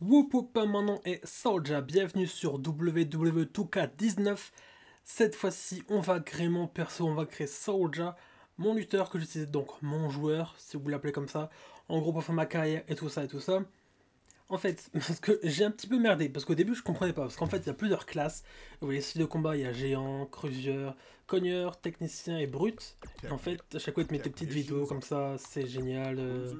Wopop, mon nom est Soulja, bienvenue sur WW2K19. Cette fois-ci, on va créer mon perso, on va créer Soulja, mon lutteur que j'utilise donc mon joueur, si vous l'appelez comme ça, en gros pour faire ma carrière et tout ça et tout ça. En fait, parce que j'ai un petit peu merdé, parce qu'au début je comprenais pas, parce qu'en fait il y a plusieurs classes. Vous voyez, style de combat, il y a géant, cruiseur, cogneur, technicien et brut. Et en fait, à chaque fois tu mets tes petites vidéos comme ça, c'est génial. Euh,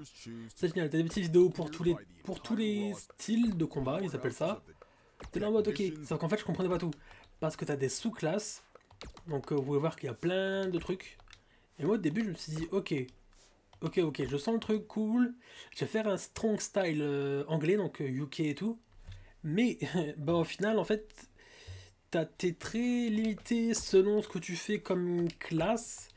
c'est génial, t'as des petites vidéos pour tous les, pour tous les styles de combat, ils appellent ça. T'es là en mode ok, sauf qu'en fait je comprenais pas tout. Parce que t'as des sous-classes, donc euh, vous pouvez voir qu'il y a plein de trucs. Et moi au début je me suis dit ok, Ok, ok, je sens le truc cool. Je vais faire un strong style euh, anglais, donc UK euh, et tout. Mais bah, au final, en fait, t'es très limité selon ce que tu fais comme classe.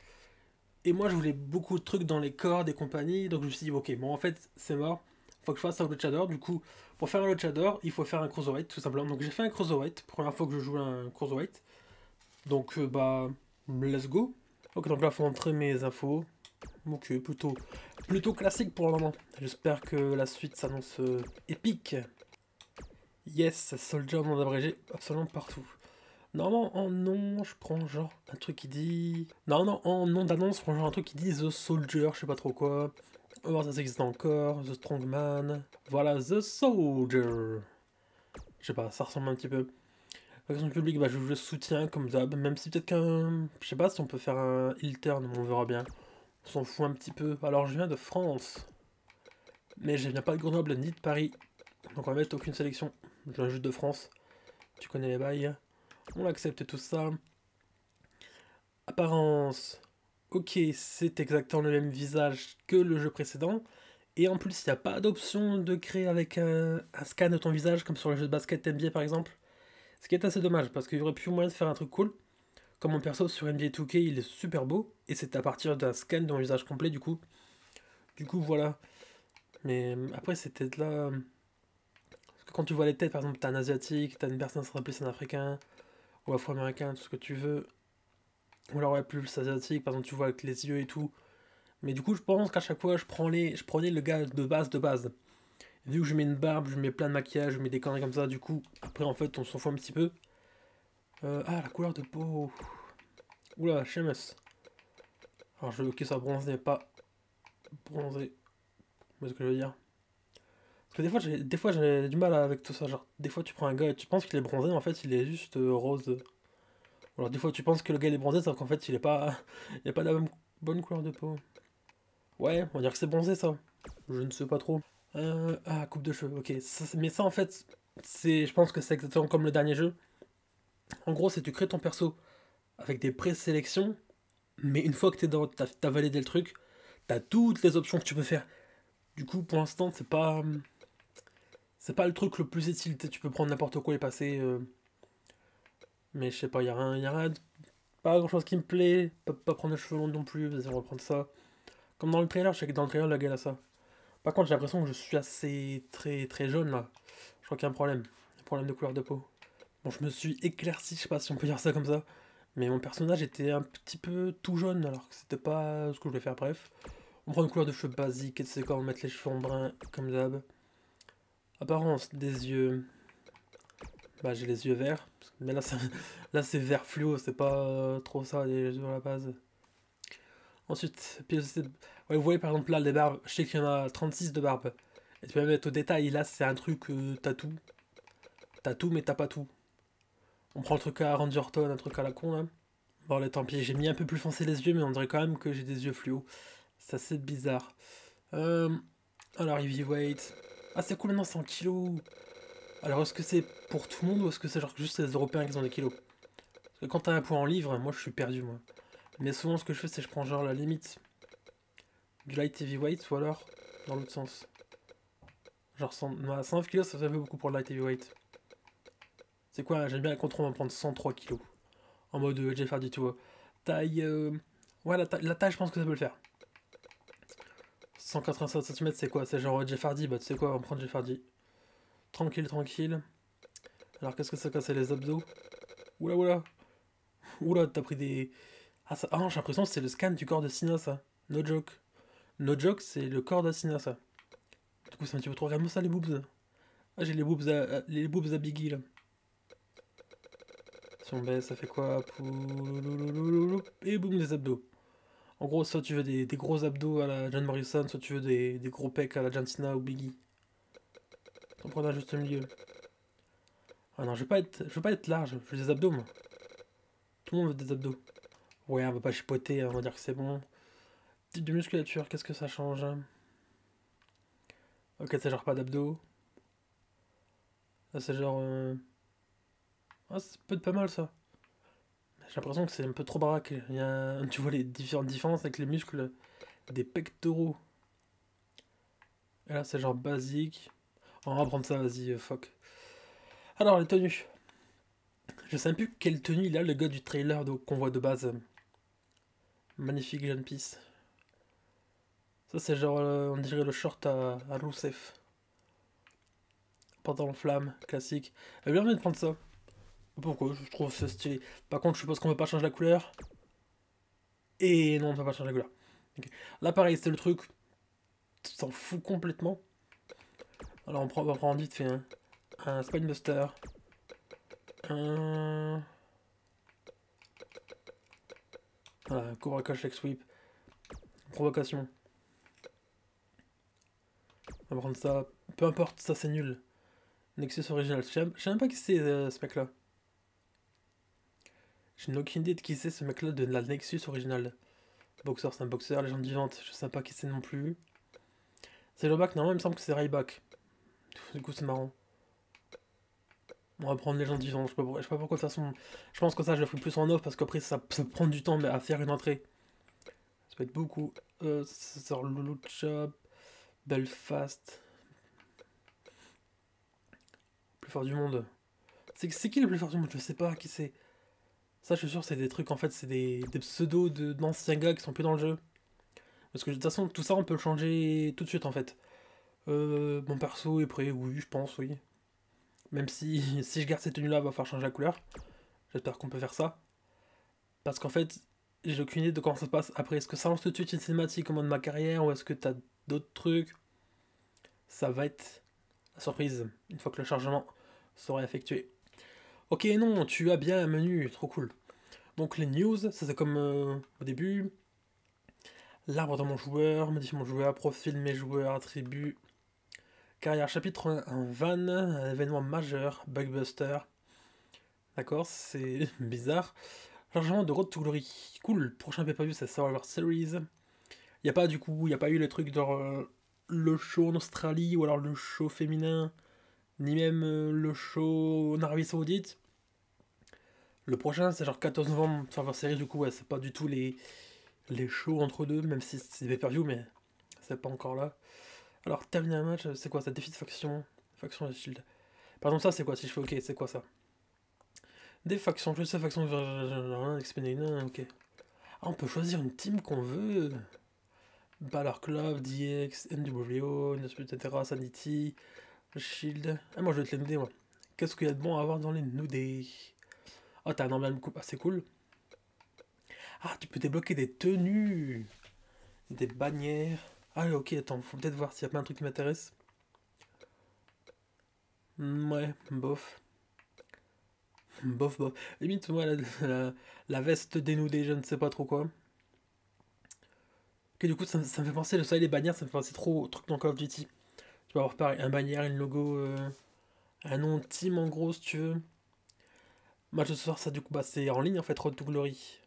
Et moi, je voulais beaucoup de trucs dans les corps et compagnie. Donc je me suis dit, ok, bon, en fait, c'est mort. Faut que je fasse un shader. Du coup, pour faire un luchador, il faut faire un Cruiserweight, tout simplement. Donc j'ai fait un Cruiserweight, première fois que je joue un Cruiserweight. Donc, euh, bah, let's go. Ok, donc là, faut entrer mes infos donc plutôt, plutôt classique pour le moment. J'espère que la suite s'annonce euh, épique. Yes, Soldier en abrégé, absolument partout. Normalement, en nom, je prends genre un truc qui dit... Non, non, en nom d'annonce, je prends genre un truc qui dit The Soldier, je sais pas trop quoi. Oh, ça existe encore, The Strongman. Voilà, The Soldier. Je sais pas, ça ressemble un petit peu. question publique, bah, je le soutiens comme d'hab, même si peut-être qu'un... Je sais pas si on peut faire un hill turn, on verra bien. On s'en fout un petit peu. Alors je viens de France. Mais je viens pas de Grenoble ni de Paris. Donc on va mettre aucune sélection. Je viens juste de France. Tu connais les bails. On accepte tout ça. Apparence. Ok, c'est exactement le même visage que le jeu précédent. Et en plus, il n'y a pas d'option de créer avec un, scan de ton visage, comme sur le jeu de basket NBA par exemple. Ce qui est assez dommage, parce qu'il n'y aurait plus moyen de faire un truc cool. Comme mon perso sur NBA 2K, il est super beau, et c'est à partir d'un scan d'un visage complet, du coup. Du coup, voilà. Mais euh, après, c'était là euh, Parce que quand tu vois les têtes, par exemple, t'as un asiatique, t'as une personne qui plus un africain, ou afro-américain, tout ce que tu veux. Ou alors, ouais, plus asiatique, par exemple, tu vois avec les yeux et tout. Mais du coup, je pense qu'à chaque fois, je, prends les... je prenais le gars de base, de base. Vu que je mets une barbe, je mets plein de maquillage, je mets des conneries comme ça, du coup, après, en fait, on s'en fout un petit peu. Euh, ah, la couleur de peau. Oula, Shemes. Alors, je veux que ça bronze n'est pas bronzé. Vous ce que je veux dire Parce que des fois, j'ai, des fois, du mal avec tout ça. Genre, des fois, tu prends un gars et tu penses qu'il est bronzé, en fait, il est juste euh, rose. alors, des fois, tu penses que le gars il est bronzé, sauf qu'en fait, il est pas, il est pas la même bonne couleur de peau. Ouais, on va dire que c'est bronzé, ça. Je ne sais pas trop. Euh, ah, coupe de cheveux, ok. mais ça, en fait, c'est, je pense que c'est exactement comme le dernier jeu. En gros, c'est tu crées ton perso avec des présélections, mais une fois que tu dans, as validé le truc, as toutes les options que tu peux faire. Du coup, pour l'instant, c'est pas, c'est pas le truc le plus utile. Tu peux prendre n'importe quoi et passer. Euh, mais je sais pas, y a rien, y a rien, pas grand chose qui me plaît. Pas, prendre les cheveux longs non plus. Vas-y, on va prendre ça. Comme dans le trailer, je sais que dans le trailer, la gueule a ça. Par contre, j'ai l'impression que je suis assez très très jaune là. Je crois qu'il y a un problème. Un problème de couleur de peau. Bon, je me suis éclairci, je sais pas si on peut dire ça comme ça, mais mon personnage était un petit peu tout jaune alors que c'était pas ce que je voulais faire, bref. On prend une couleur de cheveux basique, et de quand on met les cheveux en brun, comme d'hab. Apparence des yeux. Bah, j'ai les yeux verts, mais là, là c'est vert fluo, c'est pas trop ça les yeux à la base. Ensuite, ouais, vous voyez par exemple là les barbes, je sais qu'il y en a 36 de barbe Et tu peux mettre au détail, là c'est un truc euh, tatou tatou mais t'as pas tout. On prend le truc à Randy Orton, un truc à la con là. Bon, les tant pis, j'ai mis un peu plus foncé les yeux, mais on dirait quand même que j'ai des yeux fluo. C'est assez bizarre. Euh, alors, heavyweight. Ah, c'est cool maintenant, 100 kilos. Alors, est-ce que c'est pour tout le monde ou est-ce que c'est genre juste les Européens qui ont des kilos Parce que quand t'as un poids en livre, moi je suis perdu, moi. Mais souvent, ce que je fais, c'est je prends genre la limite du light heavyweight ou alors dans l'autre sens. Genre 100... kg ça fait beaucoup pour le light heavyweight. C'est quoi J'aime bien la contrôle, on va prendre 103 kilos. En mode euh, Jeff Hardy, tu vois. Taille. Euh... Ouais, la, taille, je pense que ça peut le faire. 187 cm, c'est quoi C'est genre euh, Jeff Hardy Bah, tu sais quoi, on va prendre Jeff Hardy. Tranquille, tranquille. Alors, qu'est-ce que ça que les abdos Oula, oula Oula, t'as pris des. Ah, ça... Ah, j'ai l'impression que c'est le scan du corps de Sinas, No joke. No joke, c'est le corps de Sinas, Du coup, c'est un petit peu trop. regarde ça, les boobs. Ah, j'ai les boobs les boobs à Biggie, là baisse, ça fait quoi Et boum, les abdos. En gros, soit tu veux des, gros abdos à la John Morrison, soit tu veux des, gros pecs à la John ou Biggie. On prend un juste milieu. Ah non, je veux pas être, je veux pas être large, je veux des abdos moi. Tout le monde veut des abdos. Ouais, on va pas chipoter, hein, on va dire que c'est bon. Type de musculature, qu'est-ce que ça change hein Ok, c'est genre pas d'abdos. Ça c'est genre. Euh, ah, c'est ça peut être pas mal ça. J'ai l'impression que c'est un peu trop baraque. Il tu vois les différentes différences avec les muscles des pectoraux. Et là, c'est genre basique. On va prendre ça, vas-y, euh, fuck. Alors, les tenues. Je sais plus quelle tenue il a, le gars du trailer qu'on voit de base. Magnifique jeune pisse. Ça, c'est genre, euh, on dirait le short à, à Rousseff. Pantalon flamme, classique. Elle bien envie de prendre ça. Pourquoi Je trouve ça stylé. Par contre, je suppose qu'on ne peut pas changer la couleur. Et non, on ne peut pas changer la couleur. Là, pareil, c'est le truc. Tu t'en fous complètement. Alors, on prend, on prend vite fait hein. un, un Spinebuster. Un. Voilà, Cobra cache avec Sweep. Provocation. On va prendre ça. Peu importe, ça c'est nul. Nexus Original. Je sais même pas qui c'est euh, ce mec là. J'ai aucune idée de qui c'est ce mec-là de la Nexus originale. Boxer, boxeur, c'est un boxeur, légende vivante, je sais pas qui c'est non plus. C'est Lobac, normalement il me semble que c'est Ryback. Du coup c'est marrant. On va prendre légende vivante, je je sais pas pourquoi de toute façon. Je pense que ça je le ferai plus en off parce qu'après ça, ça prend du temps mais à faire une entrée. Ça peut être beaucoup. Euh, ça sort Chop, Belfast. Plus fort du monde. C'est qui le plus fort du monde Je sais pas qui c'est. Ça, je suis sûr, c'est des trucs, en fait, c'est des, pseudos d'anciens gars qui sont plus dans le jeu. Parce que de toute façon, tout ça, on peut le changer tout de suite, en fait. Euh, mon perso est prêt, oui, je pense, oui. Même si, si je garde cette tenue-là, va falloir changer la couleur. J'espère qu'on peut faire ça. Parce qu'en fait, j'ai aucune idée de comment ça se passe. Après, est-ce que ça lance tout de suite une cinématique au moment de ma carrière, ou est-ce que t'as d'autres trucs Ça va être la surprise, une fois que le chargement sera effectué. Ok, non, tu as bien un menu, trop cool. Donc les news, ça c'est comme euh, au début. L'arbre de mon joueur, modifier mon joueur, profil mes joueurs, attributs. Carrière chapitre 1, van, événement majeur, bugbuster. D'accord, c'est bizarre. Chargement de Road to Glory, cool. Prochain pay view c'est Survivor Series. Il a pas du coup, il a pas eu le truc de euh, le show en Australie ou alors le show féminin ni même euh, le show en Arabie Saoudite. Le prochain, c'est genre 14 novembre, Server série du coup, ouais, c'est pas du tout les, les shows entre deux, même si c'est des pay mais c'est pas encore là. Alors, terminer un match, c'est quoi ça Défi de faction Faction et Shield. Par ça, c'est quoi Si je fais OK, c'est quoi ça Des factions, je sais, factions, ok. Ah, on peut choisir une team qu'on veut. Baller Club, DX, NWO, etc., Sanity, shield. Ah, moi je te les nouder moi. Qu'est-ce qu'il y a de bon à avoir dans les nudés oh, ah, t'as un emblème coupe. Ah, c'est cool. Ah, tu peux débloquer des tenues. Des bannières. Ah, ok, attends, faut peut-être voir s'il y a pas un truc qui m'intéresse. Mm, ouais, bof. Bof, bof. Limite, moi, la, la, des veste dénudée, je ne sais pas trop quoi. Que du coup, ça, ça me fait penser, le soleil des bannières, ça me fait penser trop au truc dans Call of Duty. Tu peux avoir un bannière, un logo, euh, un nom team en gros si tu veux. Match de ce soir, ça du coup, bah, c'est en ligne en fait, Road to Glory.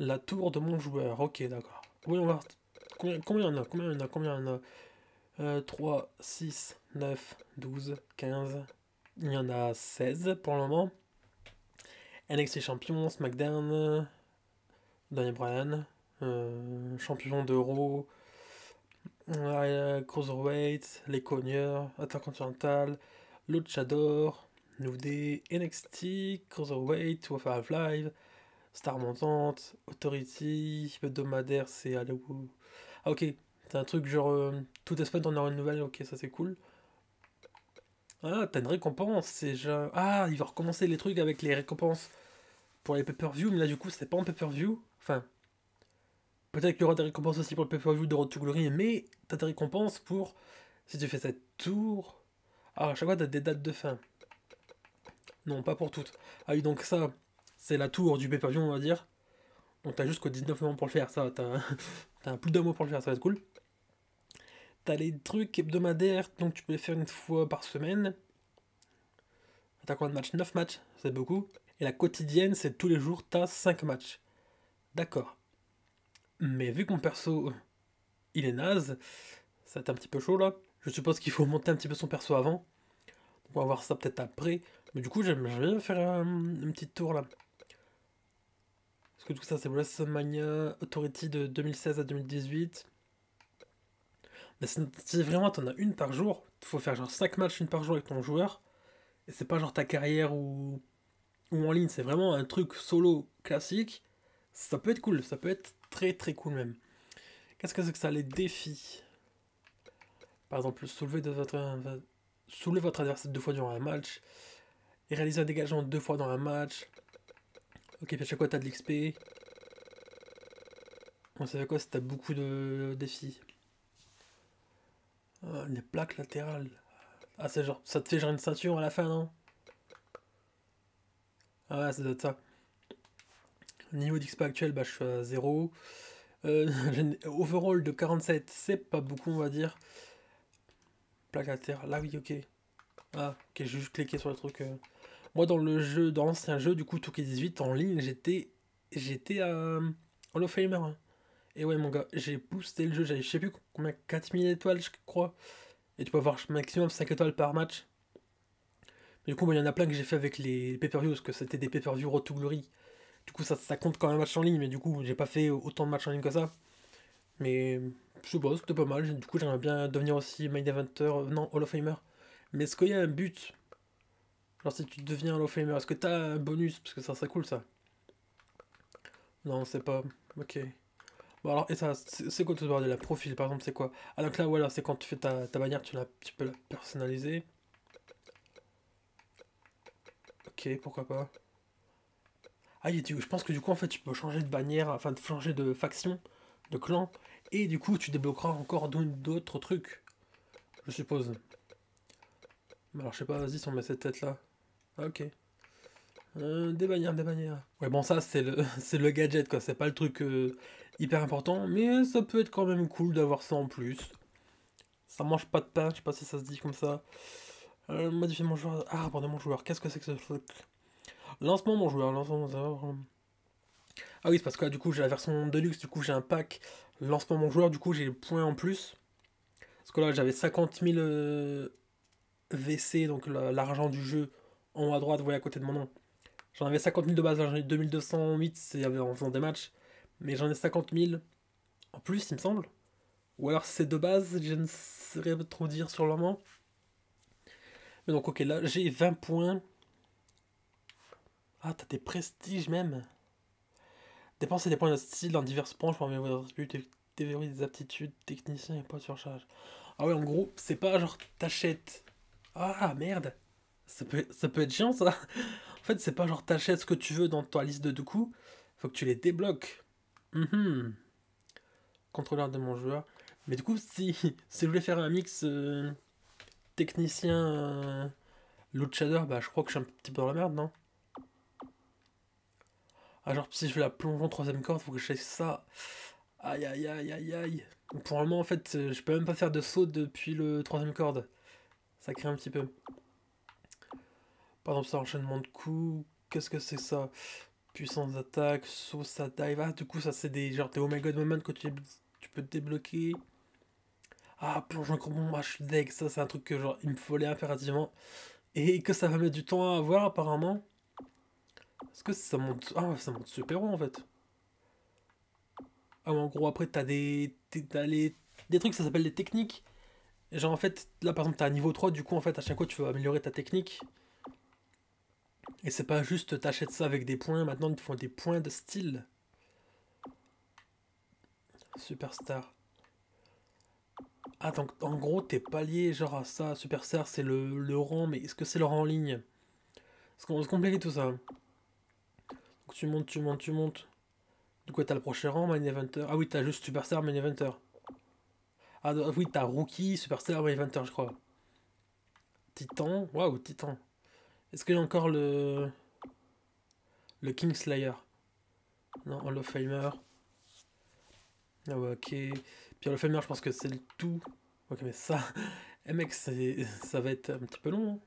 La tour de mon joueur, ok, d'accord. Oui on va Combien, combien on a Combien on a Combien on a 3, 6, 9, 12, 15. Il y en a 16 euh, pour le moment. NXT champion, SmackDown, Daniel Bryan, euh, champion d'Euro, euh, Cruiserweight, les cogneurs, Intercontinental, Luchador, New Day, NXT, Cruiserweight, of Live, Star Montante, Authority, hebdomadaire, c'est à Ah ok, c'est un truc genre, euh, tout toutes les on a une nouvelle, ok, ça c'est cool. Ah, t'as une récompense, c'est genre... Ah, il va recommencer les trucs avec les récompenses pour les pay-per-view, mais là du coup c'était pas en pay-per-view. Enfin, Peut-être qu'il y aura des récompenses aussi pour le pay-per-view de Road to Glory, mais t'as des récompenses pour si tu fais cette tour. Alors ah, à chaque fois, t'as des dates de fin. Non, pas pour toutes. Ah oui, donc ça, c'est la tour du pay-per-view, on va dire. Donc t'as jusqu'au 19 novembre pour le faire, ça, t'as un... plus d'un mois pour le faire, ça va être cool. T'as les trucs hebdomadaires, donc tu peux les faire une fois par semaine. T'as combien de matchs 9 matchs, c'est beaucoup. Et la quotidienne, c'est tous les jours, t'as 5 matchs. D'accord. Mais vu que mon perso, il est naze, ça va être un petit peu chaud là. Je suppose qu'il faut monter un petit peu son perso avant. on va voir ça peut-être après. Mais du coup, j'aime bien faire un, petit tour là. Parce que tout ça, c'est WrestleMania Authority de 2016 à 2018. Mais si vraiment t'en as une par jour, faut faire genre 5 matchs une par jour avec ton joueur. Et c'est pas genre ta carrière ou, ou en ligne, c'est vraiment un truc solo classique. Ça peut être cool, ça peut être très très cool même. Qu'est-ce que c'est que ça Les défis. Par exemple, soulever, de votre, soulever votre adversaire deux fois durant un match. Et réaliser un dégagement deux fois dans un match. Ok, puis à chaque fois t'as de l'XP. On sait quoi si t'as beaucoup de défis. Ah, les plaques latérales. Ah, c'est genre. Ça te fait genre une ceinture à la fin, non Ah, ouais, ça doit ça. Niveau d'XP actuel, bah, je suis à 0. Euh, overall de 47, c'est pas beaucoup, on va dire. Plaque à terre, là oui, ok. Ah, ok, j'ai juste cliqué sur le truc. Euh. Moi, dans le jeu, dans l'ancien jeu, du coup, Touquet 18 en ligne, j'étais j'étais à euh, Hall of hein. Et ouais, mon gars, j'ai boosté le jeu, j'avais je sais plus combien, 4000 étoiles, je crois. Et tu peux avoir maximum 5 étoiles par match. du coup, il y en a plein que j'ai fait avec les pay-per-views, parce que c'était des pay-per-views Road to Glory. Du coup, ça, compte quand même un match en ligne, mais du coup, j'ai pas fait autant de matchs en ligne que ça. Mais je suppose que c'était pas mal. Du coup, j'aimerais bien devenir aussi Main inventor... Euh, non, Hall of Famer. Mais est-ce qu'il y a un but Genre, si tu deviens Hall of Famer, est-ce que t'as un bonus Parce que ça serait cool ça. Non, c'est pas. Ok. Bon, alors, et ça, c'est quoi tout ce bordel La profil, par exemple, c'est quoi Ah, donc là, voilà, c'est quand tu fais ta, ta bannière, tu, tu peux la personnaliser. Ok, pourquoi pas ah, je pense que du coup, en fait, tu peux changer de bannière, enfin, de changer de faction, de clan, et du coup, tu débloqueras encore d'autres trucs, je suppose. Alors, je sais pas, vas-y, si on met cette tête-là. Ah, ok. Euh, des bannières, des bannières. Ouais, bon, ça, c'est le, le gadget, quoi. C'est pas le truc euh, hyper important, mais ça peut être quand même cool d'avoir ça en plus. Ça mange pas de pain, je sais pas si ça se dit comme ça. Euh, modifier mon joueur. Ah, pardon, mon joueur. Qu'est-ce que c'est que ce truc Lancement, mon joueur. Lancement, Ah oui, c'est parce que là, du coup, j'ai la version Deluxe. Du coup, j'ai un pack lancement, mon joueur. Du coup, j'ai le point en plus. Parce que là, j'avais 50 000 VC, donc l'argent du jeu en haut à droite, vous voyez à côté de mon nom. J'en avais 50 000 de base, j'en ai 2208, c'est en faisant des matchs. Mais j'en ai 50 000 en plus, il me semble. Ou alors c'est de base, je ne saurais trop dire sur le moment. Mais donc, ok, là j'ai 20 points. Ah, t'as des prestiges même. Dépenser des points de style dans diverses branches pour améliorer vos attributs, des aptitudes, technicien et pas de surcharge. Ah ouais, en gros, c'est pas genre t'achètes. Ah merde ça peut, ça peut être chiant ça. En fait, c'est pas genre t'achètes ce que tu veux dans ta liste de deux coups. Faut que tu les débloques. -hmm. Contrôleur de mon joueur. Mais du coup, si, si je voulais faire un mix euh, technicien euh, loot shader, bah je crois que je suis un petit peu dans la merde, non ah, genre, si je fais la en troisième corde, faut que je fasse ça. Aïe, aïe, aïe, aïe, aïe. Pour le moment, en fait, euh, je peux même pas faire de saut depuis le troisième corde. Ça crée un petit peu. Par exemple, ça enchaînement de coups. Qu'est-ce que c'est ça Puissance d'attaque, saut, ça dive. Ah, du coup, ça, c'est des genre oh my god moments que tu, peux te débloquer. Ah, plongeon combo, ah, je Ça, c'est un truc que genre, il me fallait impérativement. Et que ça va mettre du temps à avoir, apparemment. Est-ce que ça monte... Ah, ça monte super haut, en fait. Ah, en gros, après, t'as des... T'as des trucs, ça s'appelle des techniques. Genre, en fait, là, par exemple, t'as un niveau 3, du coup, en fait, à chaque fois, tu vas améliorer ta technique. Et c'est pas juste t'achètes ça avec des points, maintenant, ils te font des points de style. Superstar. Ah, donc, en gros, t'es pas lié, genre, à ça. Superstar, c'est le, rang, mais est-ce que c'est le rang en ligne Est-ce qu'on se complique tout ça tu montes, tu montes, tu montes. Du coup, t'as le prochain rang, Mine Eventor. Ah oui, t'as juste Superstar, Mine Eventer. Ah oui, t'as Rookie, Superstar, Main je crois. Titan, waouh, Titan. Est-ce qu'il y a encore le. Le Kingslayer Non, Hall of ah ok. Puis Hall of Famer, je pense que c'est le tout. Ok, mais ça. Eh mec, ça va être un petit peu long.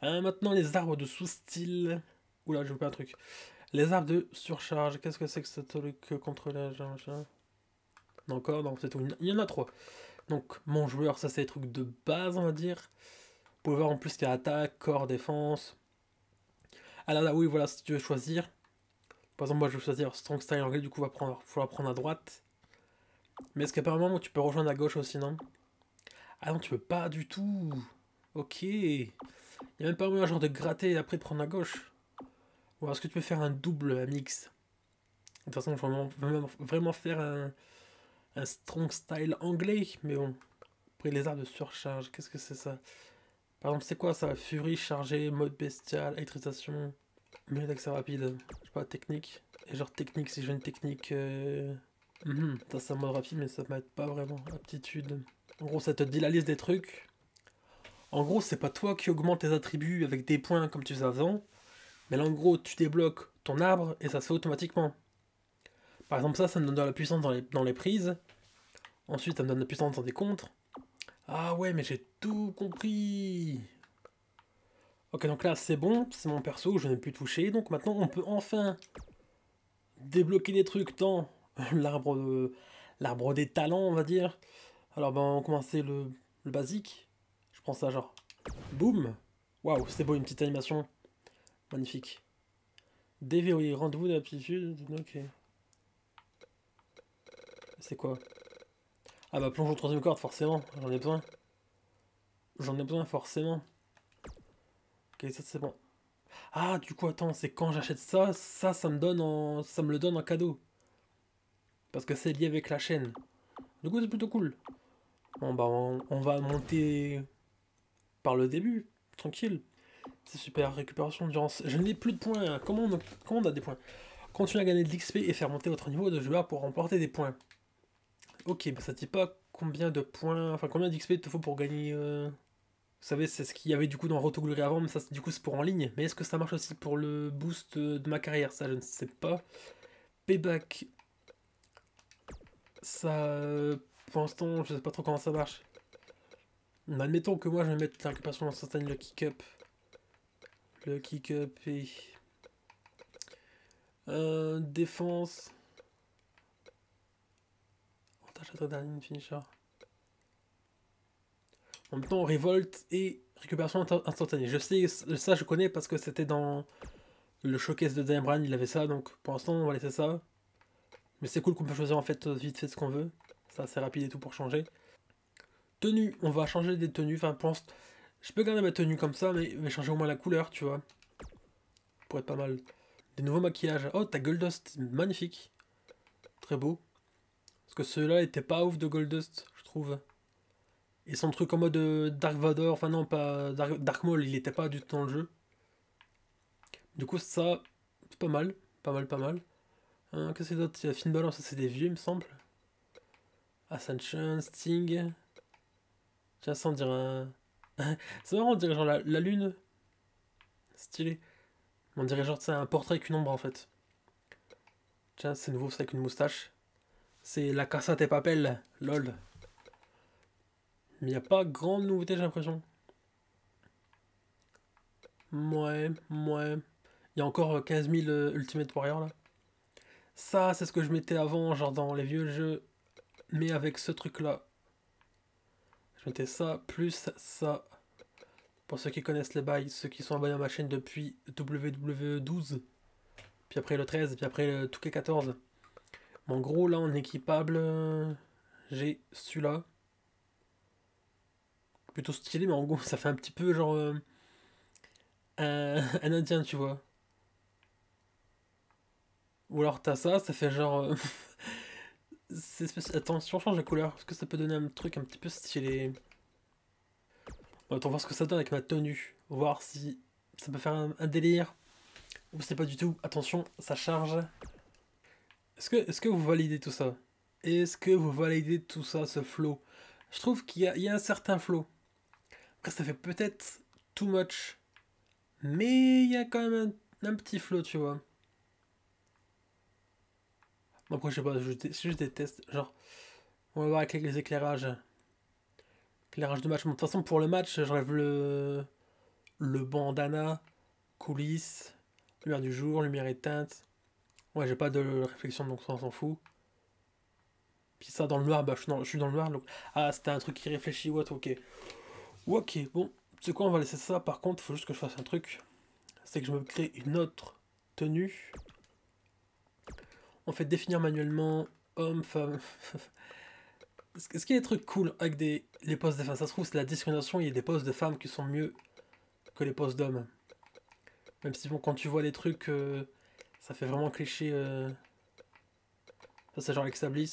Hein. Euh, maintenant, les arbres de sous-style. Oula, veux pas un truc. Les armes de surcharge, qu'est-ce que c'est que ce truc contre la... Encore, non, c'est tout. Il y en a trois. Donc, mon joueur, ça c'est les trucs de base, on va dire. Vous pouvez voir en plus qu'il y a attaque, corps, défense. Ah là là, oui, voilà, si tu veux choisir. Par exemple, moi je vais choisir Strong Style anglais, du coup, il va falloir prendre à droite. Mais est-ce où tu peux rejoindre à gauche aussi, non Ah non, tu peux pas du tout. Ok. Il n'y a même pas moyen genre de gratter et après de prendre à gauche. Ou est-ce que tu peux faire un double mix De toute façon, je faut vraiment, vraiment faire un, un, strong style anglais, mais bon. Après, les arts de surcharge, qu'est-ce que c'est ça Par exemple, c'est quoi ça Fury, chargé, mode bestial, électrisation, mais d'accès rapide, je sais pas, technique. Et genre technique, si je veux une technique... Euh, mm-hmm. Ça, c'est un mode rapide, mais ça m'aide pas vraiment. Aptitude. En gros, ça te dit la liste des trucs. En gros, c'est pas toi qui augmente tes attributs avec des points comme tu faisais avant. Mais là, en gros, tu débloques ton arbre et ça se fait automatiquement. Par exemple, ça, ça me donne de la puissance dans les, dans les prises. Ensuite, ça me donne de la puissance dans des contres. Ah ouais, mais j'ai tout compris Ok, donc là, c'est bon, c'est mon perso, je n'ai plus touché. Donc maintenant, on peut enfin débloquer des trucs dans l'arbre l'arbre des talents, on va dire. Alors, ben, on va le, le basique. Je prends ça, genre... Boum Waouh, c'est beau, une petite animation Magnifique. Déverrouiller rendez-vous d'aptitude. Ok. C'est quoi Ah bah plonge au troisième corde, forcément. J'en ai besoin. J'en ai besoin, forcément. Ok, ça c'est bon. Ah, du coup, attends, c'est quand j'achète ça, ça, ça me donne en... ça me le donne en cadeau. Parce que c'est lié avec la chaîne. Du coup, c'est plutôt cool. Bon, bah, on va monter par le début, tranquille. C'est super, récupération, endurance. Je n'ai plus de points. Hein. Comment on, comment on a des points Continue à gagner de l'XP et faire monter votre niveau de joueur pour remporter des points. Ok, bah ça ne dit pas combien de points, enfin combien d'XP il te faut pour gagner. Euh, vous savez, c'est ce qu'il y avait du coup dans Roto Glory avant, mais ça du coup c'est pour en ligne. Mais est-ce que ça marche aussi pour le boost euh, de ma carrière Ça, je ne sais pas. Payback. Ça. Euh, pour l'instant, je ne sais pas trop comment ça marche. admettons que moi je vais mettre la récupération dans certaines le kick-up. Le kick-up et... Euh, défense. Avantage oh, finisher. En même temps, révolte et récupération instantanée. Je sais, ça je connais parce que c'était dans le showcase de Diamond. il avait ça, donc pour l'instant on va laisser ça. Mais c'est cool qu'on peut choisir en fait vite fait ce qu'on veut. Ça c'est rapide et tout pour changer. Tenue, on va changer des tenues. Enfin, pense... Je peux garder ma tenue comme ça, mais, mais changer au moins la couleur, tu vois. Pour être pas mal. Des nouveaux maquillages. Oh, ta Goldust, magnifique. Très beau. Parce que ceux-là étaient pas ouf de Goldust, je trouve. Et son truc en mode euh, Dark Vador, enfin non, pas Dark, Dark Maul, il n'était pas du tout dans le jeu. Du coup, ça, c'est pas mal. Pas mal, pas mal. Hein, qu'est-ce que c'est d'autre Il y ça c'est des vieux, il me semble. Ascension, Sting. Tiens, ça dire un... c'est marrant, on dirait genre la, lune. Stylé. On dirait genre c'est un portrait avec une ombre en fait. Tiens, c'est nouveau, c'est avec une moustache. C'est la Casa et Papel, lol. Mais il n'y a pas grande nouveauté, j'ai l'impression. Mouais Mouais Il y a encore 15 euh, 000 euh, Ultimate Warrior là. Ça, c'est ce que je mettais avant, genre dans les vieux jeux. Mais avec ce truc là. Je mettais ça, plus ça. Pour ceux qui connaissent les bails, ceux qui sont abonnés à ma chaîne depuis wwe 12 puis après le 13, puis après le Touquet 14. en gros, là, en équipable, j'ai celui-là. Plutôt stylé, mais en gros, ça fait un petit peu genre... Euh, un, un indien, tu vois. Ou alors t'as ça, ça fait genre... attention Attends, si on change la couleur, est-ce que ça peut donner un truc un petit peu stylé Attends, voir ce que ça donne avec ma tenue. Voir si ça peut faire un, délire. Ou c'est pas du tout. Attention, ça charge. Est-ce que, est que vous validez tout ça Est-ce que vous validez tout ça, ce flow Je trouve qu'il y, a un certain flow. Après, ça fait peut-être too much. Mais il y a quand même un petit flow, tu vois. Après, je sais pas, juste des tests, Genre, on va voir avec les éclairages. Éclairage de match. de toute façon, pour le match, je rêve le, le bandana, coulisses, lumière du jour, lumière éteinte. Ouais, j'ai pas de réflexion, donc ça, on s'en fout. Puis ça, dans le noir, bah, je suis dans, le noir. Donc... Ah, c'était un truc qui réfléchit, what, ok. Ok, bon, c'est quoi, on va laisser ça. Par contre, faut juste que je fasse un truc. C'est que je me crée une autre tenue. On fait définir manuellement homme, femme. ce qu'il y a des trucs cool avec des, les postes de femmes, ça se trouve, c'est la discrimination. Il y a des postes de femmes qui sont mieux que les postes d'hommes. Même si, bon, quand tu vois les trucs, euh, ça fait vraiment cliché. Euh, ça, c'est genre avec Ouais,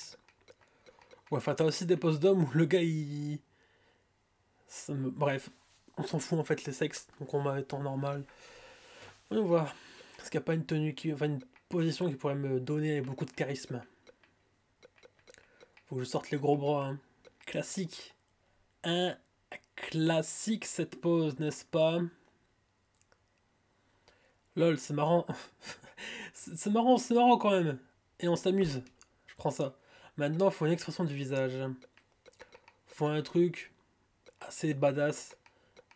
enfin, t'as aussi des postes d'hommes où le gars, il. Bref, on s'en fout en fait les sexes, donc on va être en normal. Voyons voir. Est-ce qu'il n'y a pas une tenue qui position qui pourrait me donner beaucoup de charisme. Faut que je sorte les gros bras. Hein. Classique. Un classique cette pose, n'est-ce pas Lol, c'est marrant. c'est marrant, c'est marrant quand même. Et on s'amuse. Je prends ça. Maintenant, faut une expression du visage. Faut un truc assez badass.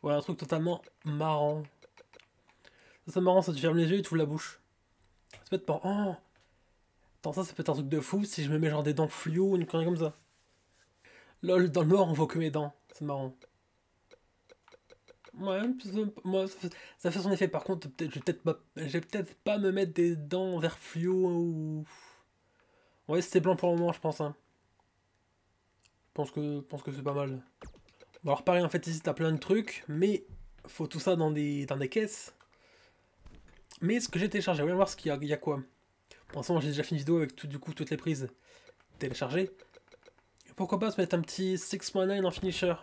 Voilà un truc totalement marrant. C'est marrant, ça tu ferme les yeux et tu ouvres la bouche peut être pas... oh, attends, ça, ça peut être un truc de fou si je me mets genre des dents fluo ou une connerie comme ça. Lol, dans le noir, on voit que mes dents. C'est marrant. Ouais, moi, ça fait son effet. Par contre, peut-être, je vais peut-être pas, peut pas me mettre des dents vert fluo ou. Ouais, c'était blanc pour le moment, je pense. Hein. Je pense que, pense que c'est pas mal. Bon, alors pareil, en fait, ici, t'as plein de trucs, mais faut tout ça dans des, dans des caisses. Mais ce que j'ai téléchargé, voyons voir ce qu'il y, a quoi. Pour l'instant, j'ai déjà fini une vidéo avec tout, du coup toutes les prises téléchargées. pourquoi pas se mettre un petit 6.9 en finisher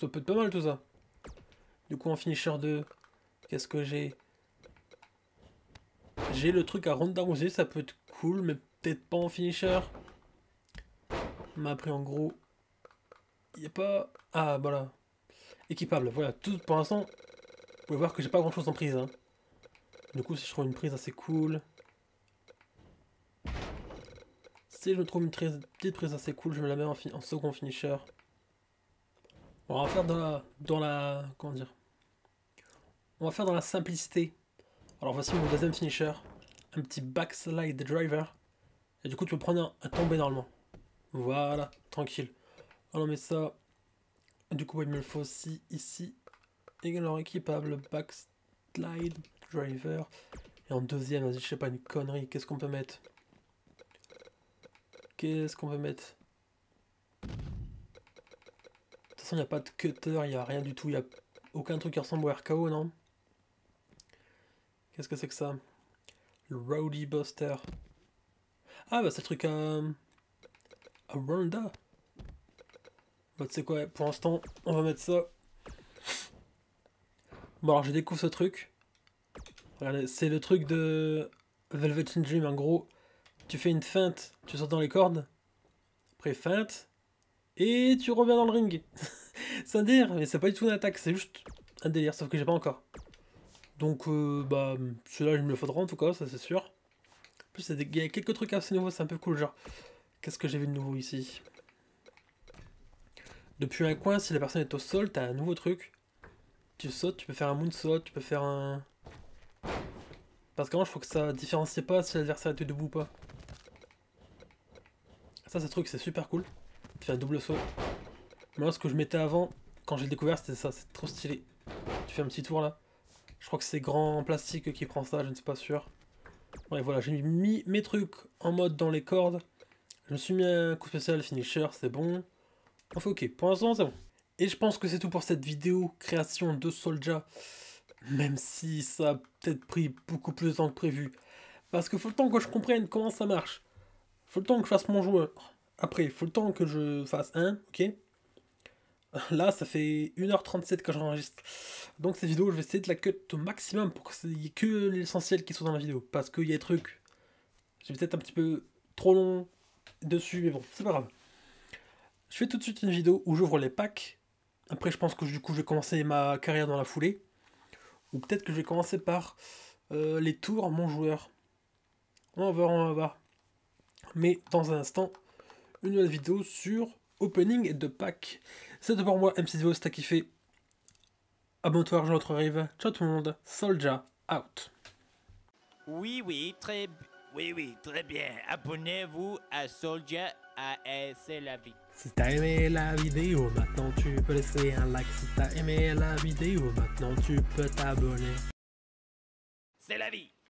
Ça peut être pas mal tout ça. Du coup, en finisher 2, qu'est-ce que j'ai J'ai le truc à ronde aussi, ça peut être cool, mais peut-être pas en finisher. m'a après, en gros, il n'y a pas... Ah, voilà. Équipable, voilà. Tout, pour l'instant, vous pouvez voir que j'ai pas grand-chose en prise. Hein. Du coup, si je trouve une prise assez cool... Si je trouve une très petite prise assez cool, je me la mets en, second finisher. On va faire dans la... Dans la comment dire On va faire dans la simplicité. Alors voici mon deuxième finisher. Un petit backslide driver. Et du coup, tu peux prendre un, tombé normalement. Voilà, tranquille. Alors, met ça... Du coup, il me le faut aussi ici. Également équipable, backslide driver. Et en deuxième, je sais pas, une connerie. Qu'est-ce qu'on peut mettre Qu'est-ce qu'on peut mettre De toute façon, il n'y a pas de cutter, il n'y a rien du tout. Il n'y a aucun truc qui ressemble au RKO, non Qu'est-ce que c'est que ça Le Rowdy Buster. Ah, bah c'est le truc à... Euh, à Ronda. Bah tu sais quoi, pour l'instant, on va mettre ça. Bon alors je découvre ce truc c'est le truc de Velvet Dream. En gros, tu fais une feinte, tu sors dans les cordes, après feinte, et tu reviens dans le ring. c'est un délire, mais c'est pas du tout une attaque, c'est juste un délire, sauf que j'ai pas encore. Donc, euh, bah, celui-là, il me le faudra en tout cas, ça c'est sûr. En plus, il y a quelques trucs assez nouveaux, c'est un peu cool, genre. Qu'est-ce que j'ai vu de nouveau ici Depuis un coin, si la personne est au sol, t'as un nouveau truc. Tu sautes, tu peux faire un moonsault, tu peux faire un... Parce qu'avant, je faut que ça différencie pas si l'adversaire était debout ou pas. Ça, ce truc, c'est super cool. fais faire double saut. Moi, ce que je mettais avant, quand j'ai découvert, c'était ça. C'est trop stylé. Tu fais un petit tour là. Je crois que c'est grand plastique qui prend ça, je ne suis pas sûr. Ouais, voilà, j'ai mis mes trucs en mode dans les cordes. Je me suis mis un coup spécial finisher, c'est bon. Enfin, ok, pour l'instant, c'est bon. Et je pense que c'est tout pour cette vidéo création de soldier. Même si ça a peut-être pris beaucoup plus de temps que prévu. Parce que faut le temps que je comprenne comment ça marche. Faut le temps que je fasse mon joueur. Après, faut le temps que je fasse un, ok Là, ça fait 1h37 que j'enregistre. Donc cette vidéo, je vais essayer de la cut au maximum pour qu'il n'y ait que l'essentiel qui soit dans la vidéo. Parce qu'il y a des trucs... J'ai peut-être un petit peu trop long dessus, mais bon, c'est pas grave. Je fais tout de suite une vidéo où j'ouvre les packs. Après, je pense que du coup, je vais commencer ma carrière dans la foulée. Ou peut-être que je vais commencer par euh, les tours mon joueur. On va, voir on va voir. Mais dans un instant, une nouvelle vidéo sur opening de pack. C'est tout pour moi, M6 vidéo si t'as kiffé. Abonne-toi, rejoins notre rive. Ciao tout le monde, Soldier out. Oui, oui, très, oui, oui, très bien. Abonnez-vous à Soldier AS, c'est la vie. Si t'as aimé la vidéo, maintenant tu peux laisser un like. T'as aimé la vidéo, maintenant tu peux t'abonner. C'est la vie